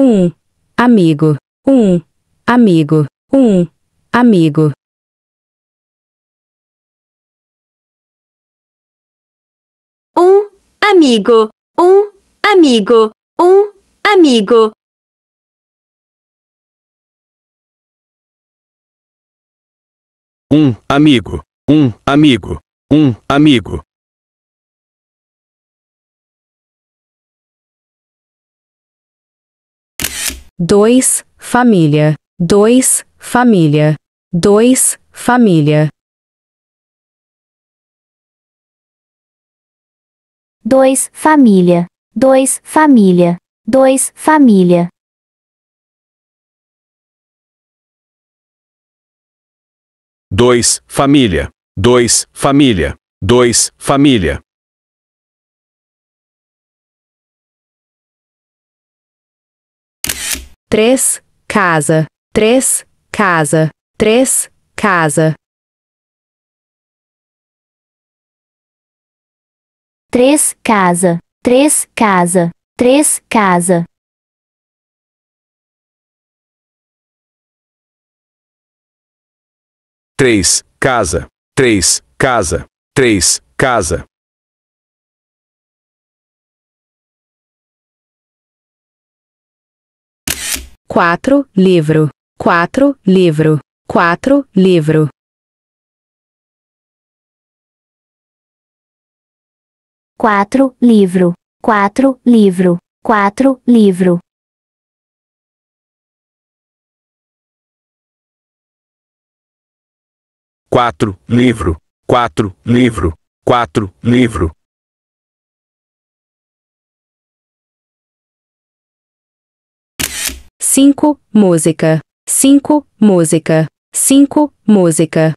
um amigo, um amigo, um amigo. Um amigo, um amigo, um amigo. Um amigo, um amigo, um amigo. 2, família. 2, família. 2, família. 2, família. 2, família. 2, família. 2, família. 2, família. 2, família. três, casa, três, casa, três, casa. Três, casa, três, casa, três, casa. Três, casa, três, casa, três, casa. quatro, livro, quatro, livro, quatro, livro. Quatro, livro, quatro, livro, quatro, livro. Quatro, livro, quatro, livro, quatro, livro. cinco Música. cinco Música. cinco Música.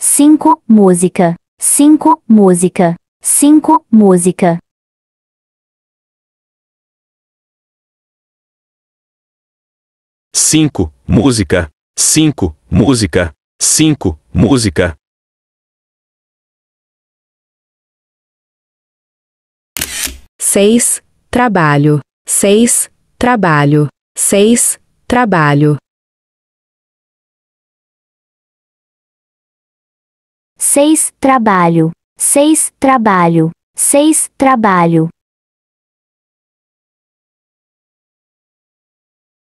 cinco Música. cinco Música. cinco Música. cinco Música. cinco Música. cinco Música. 6, trabalho, 6, trabalho, 6, trabalho. 6, trabalho, 6, trabalho, 6, trabalho.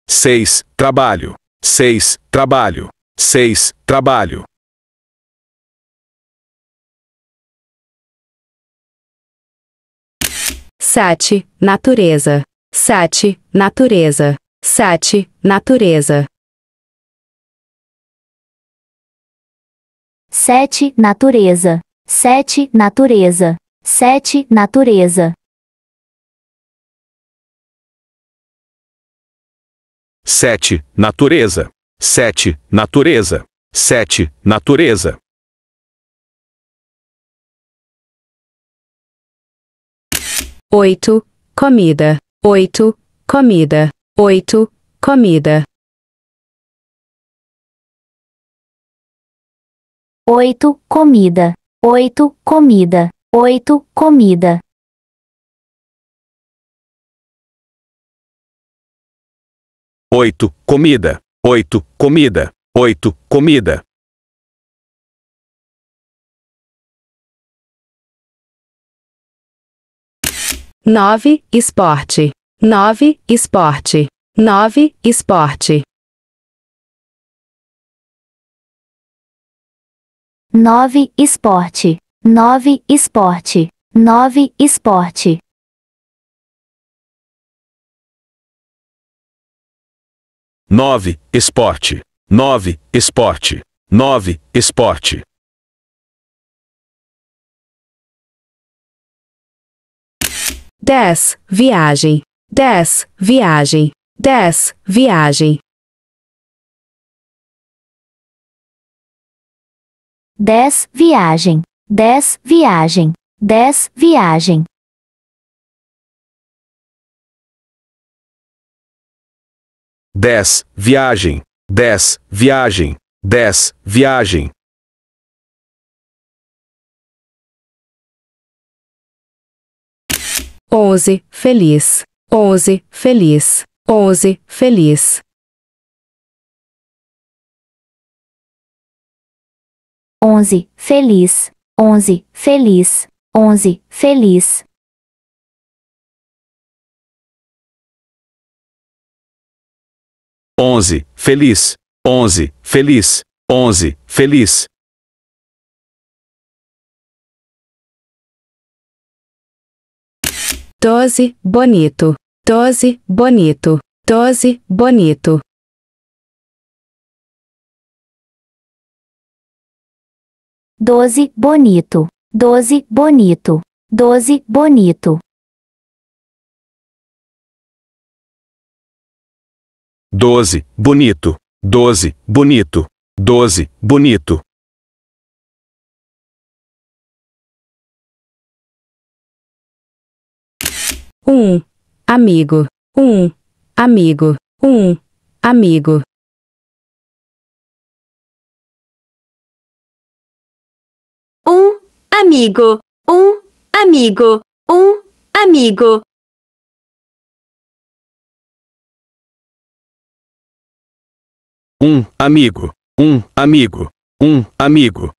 6, trabalho, 6, trabalho, 6, trabalho. Sete, natureza. Sete, natureza. Sete, natureza. Sete, natureza. Sete, natureza. Sete, natureza. Sete, natureza. Sete, natureza. Sete, natureza. oito, comida, oito, comida, oito, comida. Oito, comida, oito, comida, oito, comida. Oito, comida, oito, comida, oito, comida. 9, esporte. 9, esporte. 9, esporte. 9, esporte. 9, esporte. 9, esporte. 9, esporte. 9, esporte. 9, esporte. 10, viagem. 10, viagem. 10, viagem. 10, viagem. 10, viagem. 10, viagem. 10, viagem. 10, viagem. 10, viagem. onze, feliz, onze, feliz, onze, feliz. Onze, feliz, onze, feliz, onze, feliz. Onze, feliz, onze, feliz, onze, feliz. Doze, bonito. Doze, bonito. Doze, bonito. Doze, bonito. Doze, bonito. Doze, bonito. Doze, bonito. Doze, bonito. Doze, bonito. um amigo, um amigo, um amigo. Um amigo, um amigo, um amigo. Um amigo, um amigo, um amigo.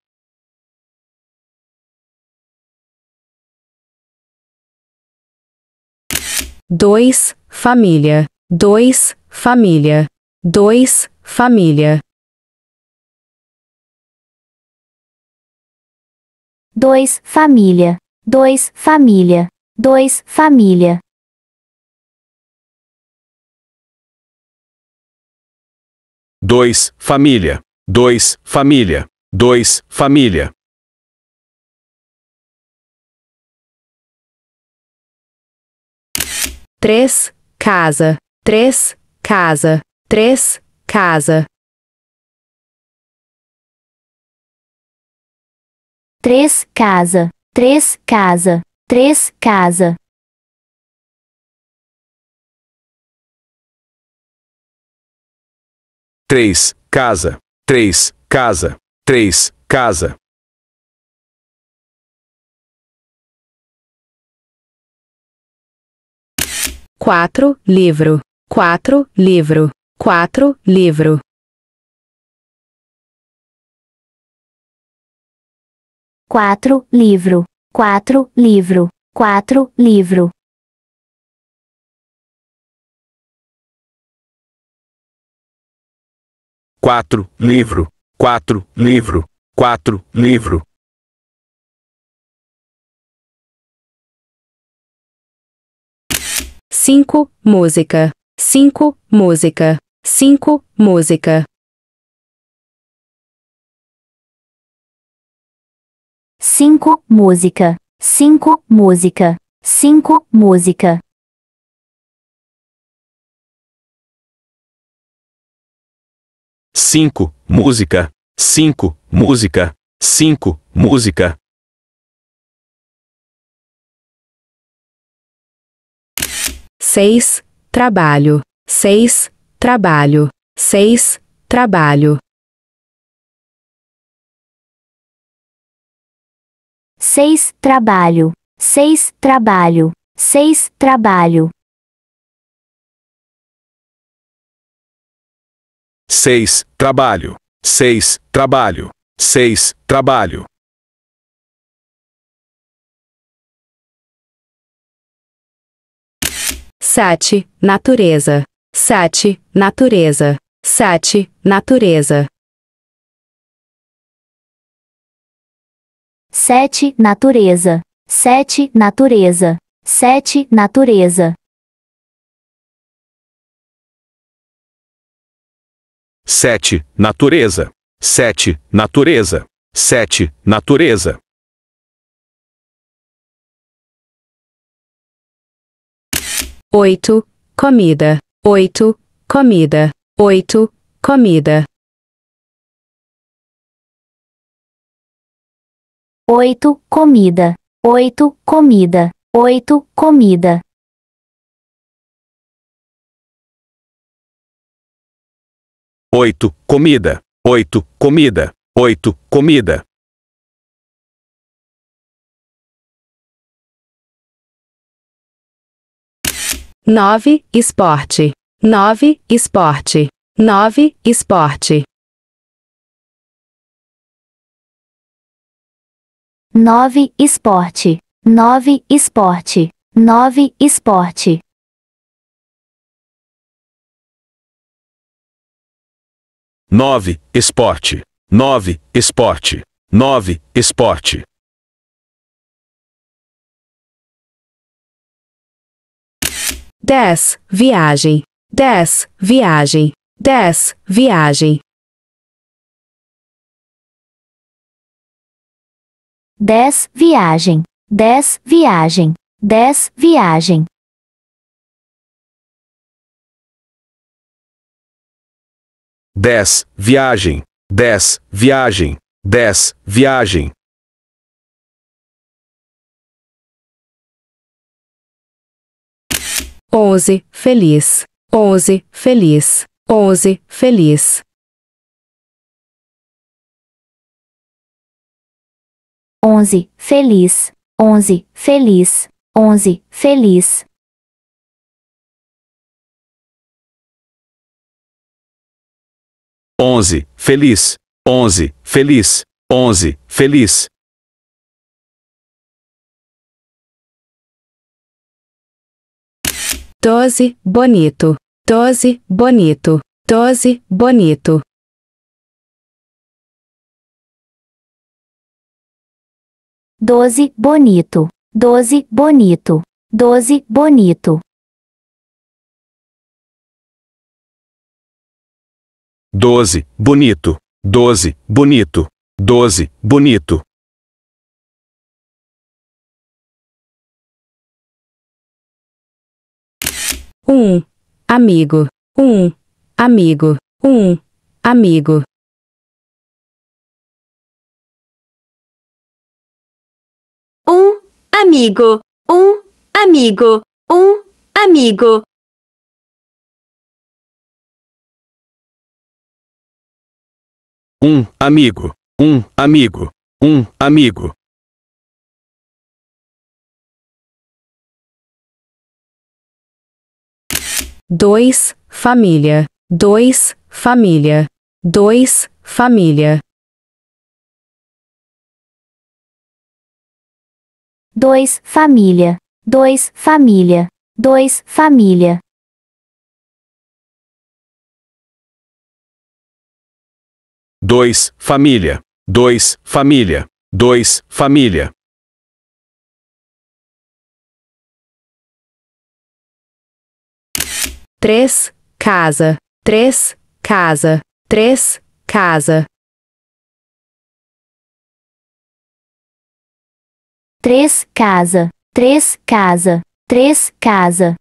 2, família. 2, família. 2, família. 2, família. 2, família. 2, família. 2, família. 2, família. 2, família. três, casa, três, casa, três, casa. Três, casa, três, casa, três, casa. Três, casa, três, casa, três, casa. quatro, livro, quatro, livro, quatro, livro. Quatro, livro, quatro, livro, quatro, livro. Quatro, livro, quatro, livro, quatro, livro. cinco Música. cinco Música. cinco Música. cinco Música. cinco Música. cinco Música. cinco Música. cinco Música. cinco Música. 6, trabalho, 6, trabalho, 6, trabalho. 6, trabalho, 6, trabalho, 6, trabalho. 6, trabalho, 6, trabalho, 6, trabalho. Sete, natureza. Sete, natureza. Sete, natureza. Sete, natureza. Sete, natureza. Sete, natureza. Sete, natureza. Sete, natureza. Sete, natureza. oito, comida, oito, comida, oito, comida. Oito, comida, oito, comida, oito, comida. Oito, comida, oito, comida, oito, comida. 9. Esporte. 9. Esporte. 9. Esporte. 9. Esporte. 9. Esporte. 9. Esporte. 9. Esporte. 9. Esporte. 9. Esporte. 10, viagem. 10, viagem. 10, viagem. 10, viagem. 10, viagem. 10, viagem. 10, viagem. 10, viagem. 10, viagem. onze, feliz, onze, feliz, onze, feliz. Onze, feliz, onze, feliz, onze, feliz. Onze, feliz, onze, feliz, onze, feliz. Doze, bonito. Doze, bonito. Doze, bonito. Doze, bonito. Doze, bonito. Doze, bonito. Doze, bonito. Doze, bonito. Doze, bonito. um amigo, um amigo, um amigo. Um amigo, um amigo, um amigo. Um amigo, um amigo, um amigo. 2, família. 2, família. 2, família. 2, família. 2, família. 2, família. 2, família. 2, família. 2, família. três, casa, três, casa, três, casa. Três, casa, três, casa, três, casa.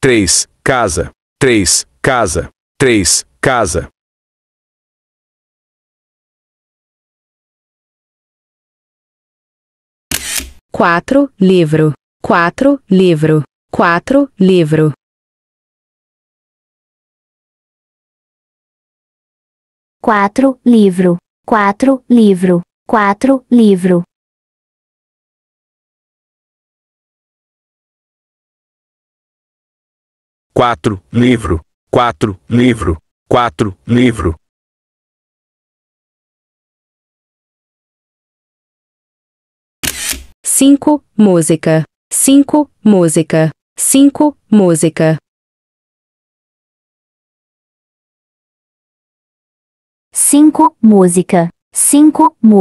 Três, casa, três, casa, três, casa. quatro, livro, quatro, livro, quatro, livro. Quatro, livro, quatro, livro, quatro, livro. Quatro, livro, quatro, livro, quatro, livro. cinco Música. cinco Música. cinco Música. cinco Música. cinco Música.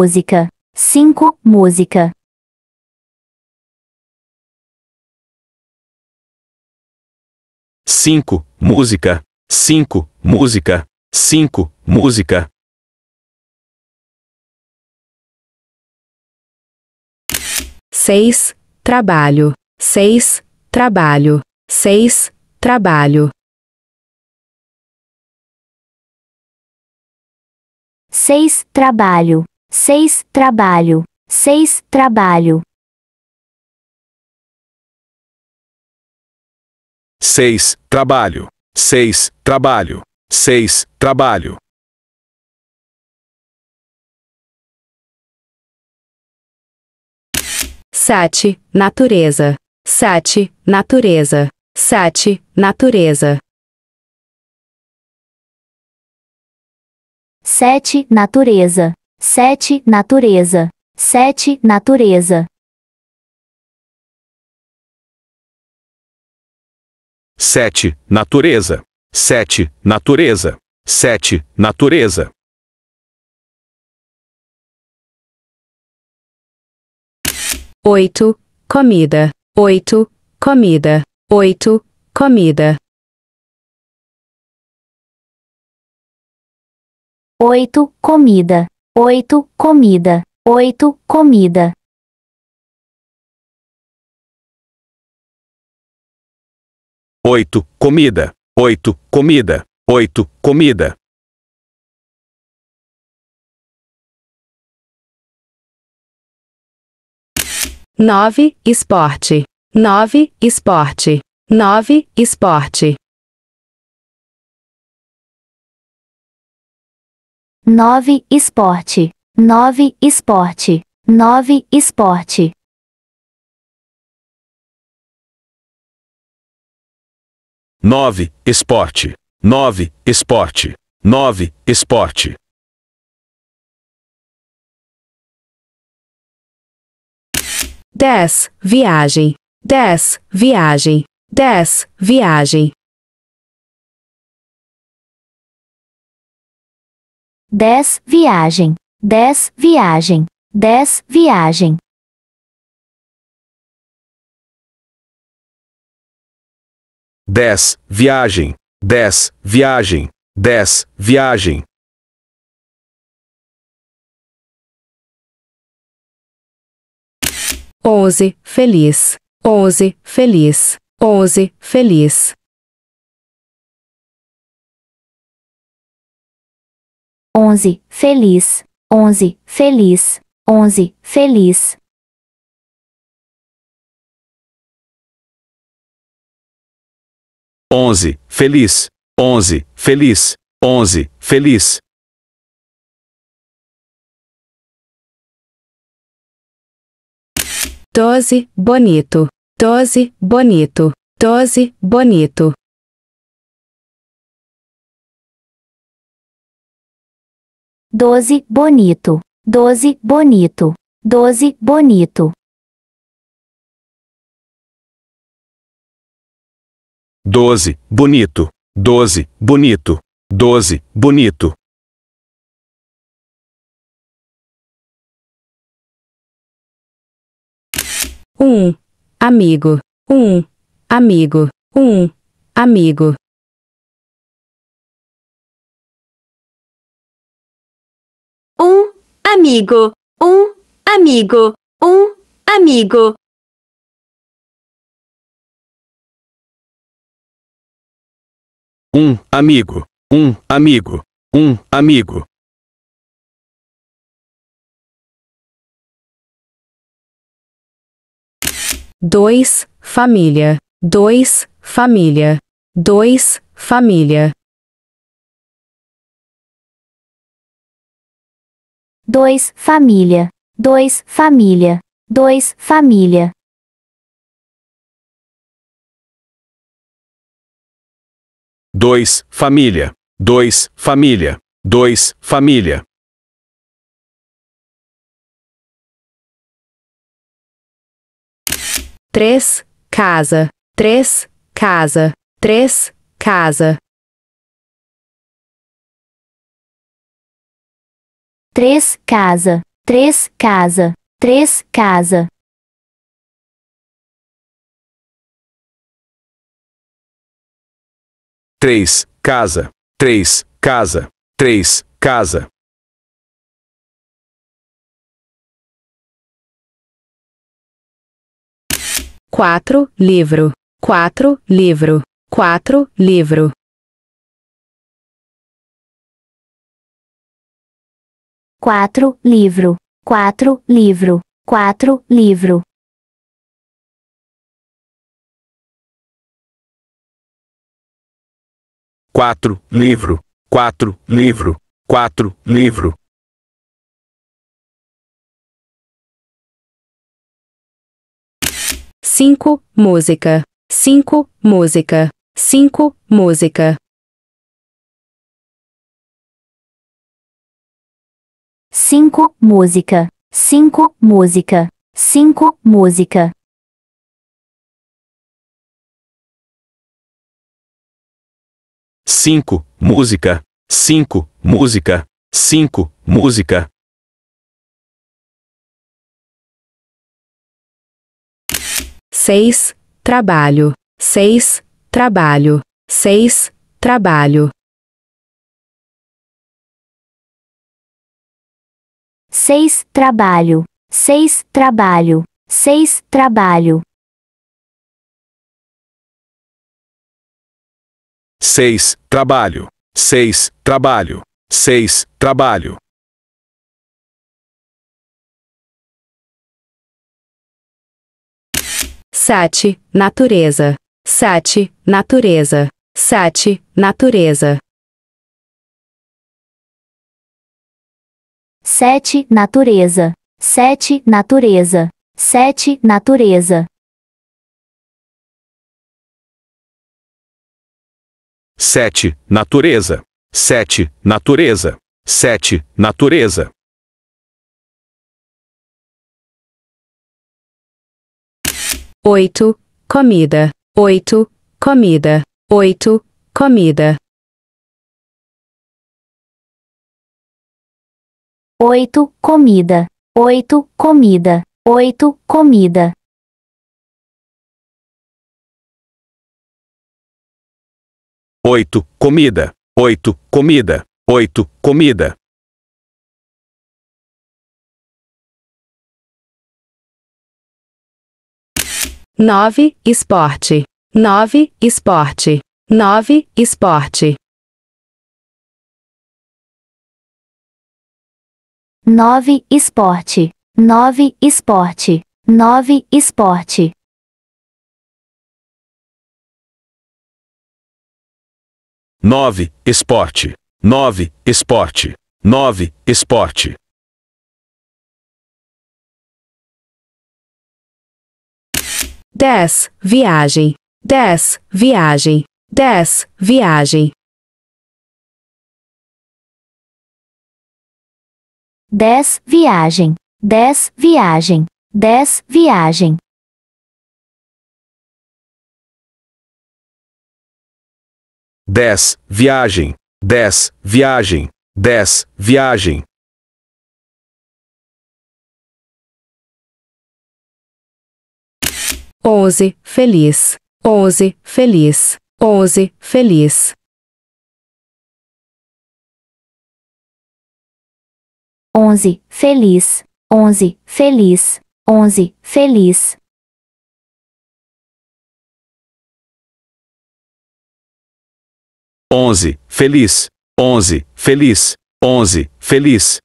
cinco Música. cinco Música. cinco Música. cinco Música. 6, trabalho, 6, trabalho, 6, trabalho. 6, trabalho, 6, trabalho, 6, trabalho. 6, trabalho, 6, trabalho, 6, trabalho. Sati, natureza. Sati, natureza. Sati, natureza. sete Natureza. sete Natureza. sete Natureza. Sete, Natureza. Sete, Natureza. Sete, Natureza. oito comida, oito comida, oito comida. oito comida, oito comida, oito comida. oito comida, oito, comida, oito, comida. 9. Esporte. 9. Esporte. 9. Esporte. 9. Esporte. 9. Esporte. 9. Esporte. 9. Esporte. 9. Esporte. 9. Esporte. 10, viagem. 10, viagem. 10, viagem. 10, viagem. 10, viagem. 10, viagem. 10, viagem. 10, viagem. 10, viagem. onze, feliz, onze, feliz, onze, feliz. Onze, feliz, onze, feliz, onze, feliz. Onze, feliz, onze, feliz, onze, feliz. Doze, bonito. Doze, bonito. Doze, bonito. Doze, bonito. Doze, bonito. Doze, bonito. Doze, bonito. Doze, bonito. Doze, bonito. um amigo, um amigo, um amigo. Um amigo, um amigo, um amigo. Um amigo, um amigo, um amigo. 2, família. 2, família. 2, família. 2, família. 2, família. 2, família. 2, família. 2, família. 2, família. três, casa, três, casa, três, casa. Três, casa, três, casa, três, casa. Três, casa, três, casa, três, casa. quatro, livro, quatro, livro, quatro, livro. Quatro, livro, quatro, livro, quatro, livro. Quatro, livro, quatro, livro, quatro, livro. cinco Música. cinco Música. cinco Música. cinco Música. cinco Música. cinco Música. cinco Música. cinco Música. cinco Música. 6, trabalho, 6, trabalho, 6, trabalho. 6, trabalho, 6, trabalho, 6, trabalho. 6, trabalho, 6, trabalho, 6, trabalho. sete natureza. sete natureza. sete natureza. sete Natureza. sete Natureza. sete Natureza. Sete, Natureza. Sete, Natureza. Sete, Natureza. oito comida, oito comida, oito comida. oito comida, oito comida, oito comida. oito comida, oito, comida, oito, comida. 9, esporte. 9, esporte. 9, esporte. 9, esporte. 9, esporte. 9, esporte. 9, esporte. 9, esporte. 9, esporte. 10, viagem. 10, viagem. 10, viagem. 10, viagem. 10, viagem. 10, viagem. 10, viagem. 10, viagem. 10, viagem. onze, feliz, onze, feliz, onze, feliz. Onze, feliz, onze, feliz, onze, feliz. Onze, feliz, onze, feliz, onze, feliz.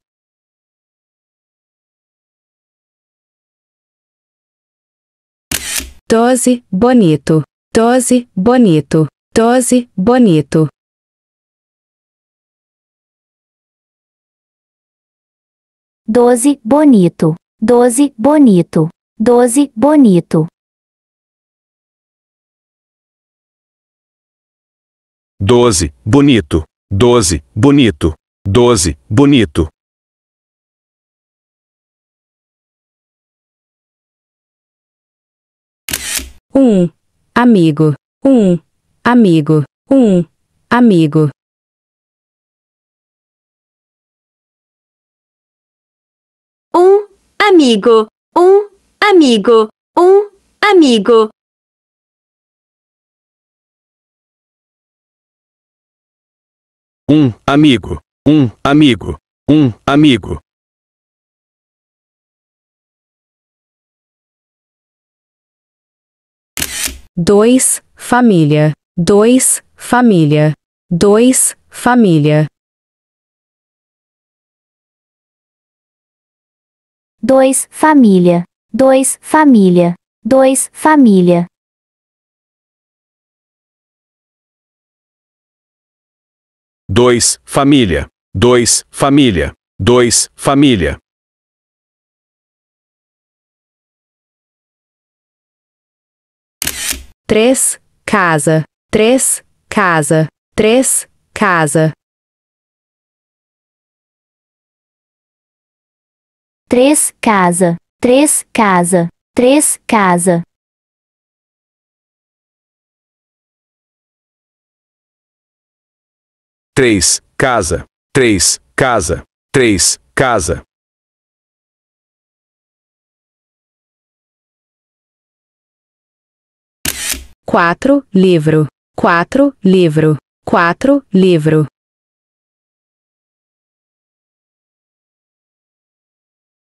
Tose, bonito. Tose, bonito. Tose, bonito. Doze, bonito. Doze, bonito. Doze, bonito. Doze, bonito. Doze, bonito. Doze, bonito. um amigo, um amigo, um amigo. Um amigo, um amigo, um amigo. Um amigo, um amigo, um amigo. 2, família. 2, família. 2, família. 2, família. 2, família. 2, família. 2, família. 2, família. 2, família. três, casa, três, casa, três, casa. Três, casa, três, casa, três, casa. Três, casa, três, casa, três, casa. quatro, livro, quatro, livro, quatro, livro.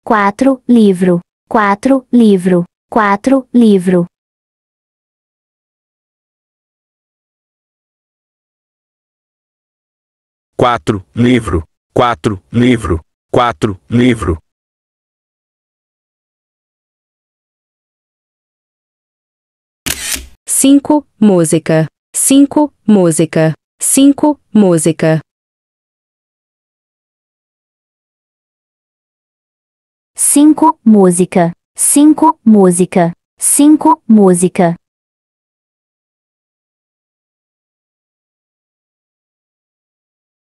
Quatro, livro, quatro, livro, quatro, livro. Quatro, livro, quatro, livro, quatro, livro. cinco Música. cinco Música. cinco Música. cinco Música. cinco Música. cinco Música.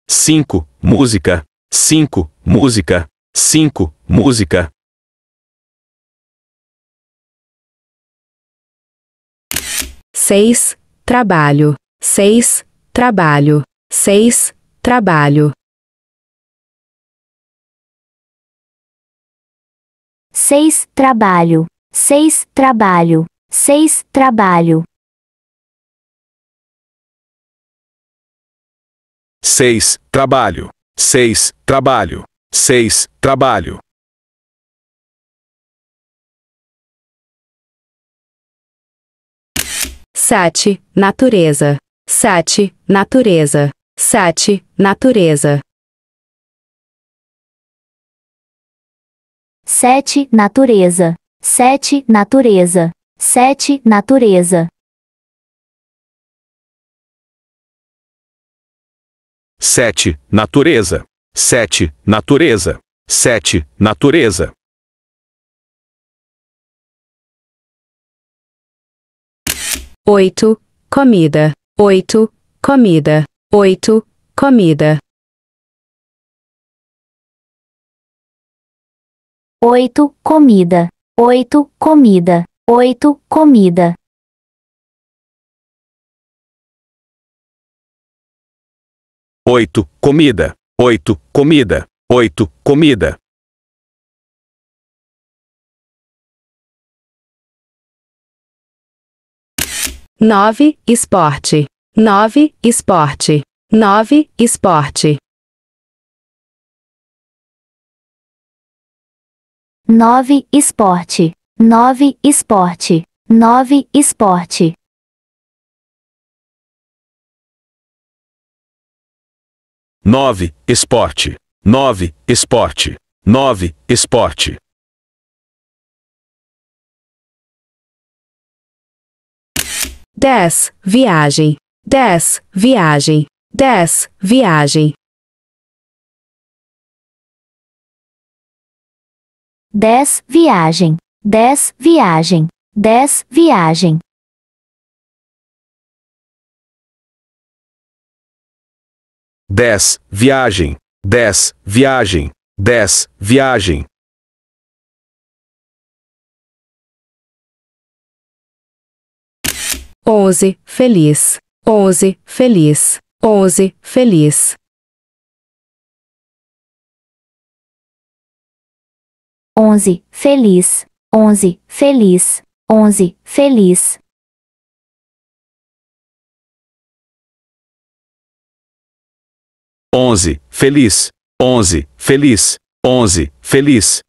cinco Música. cinco Música. cinco Música. 6, trabalho, 6, trabalho, 6, trabalho. 6, trabalho, 6, trabalho, 6, trabalho. 6, trabalho, 6, trabalho, 6, trabalho. Sati, natureza. Sati, natureza. Sati, natureza. sete Natureza. sete Natureza. sete Natureza. Sete, Natureza. Sete, Natureza. Sete, Natureza. oito comida, oito comida, oito comida. oito comida, oito comida, oito comida. oito comida, oito, comida, oito, comida. 9. Esporte. 9. Esporte. 9. Esporte. 9. Esporte. 9. Esporte. 9. Esporte. 9. Esporte. 9. Esporte. 9. Esporte. 10, viagem. 10, viagem. 10, viagem. 10, viagem. 10, viagem. 10, viagem. 10, viagem. 10, viagem. 10, viagem. onze, feliz, onze, feliz, onze, feliz. Onze, feliz, onze, feliz, onze, feliz. Onze, feliz, onze, feliz, onze, feliz.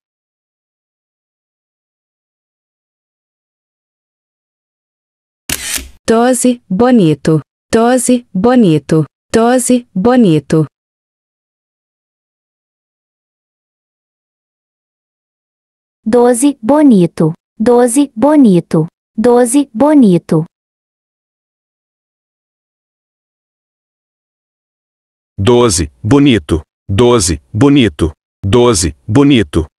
Doze, bonito. Doze, bonito. Doze, bonito. Doze, bonito. Doze, bonito. Doze, bonito. Doze, bonito. Doze, bonito. Doze, bonito.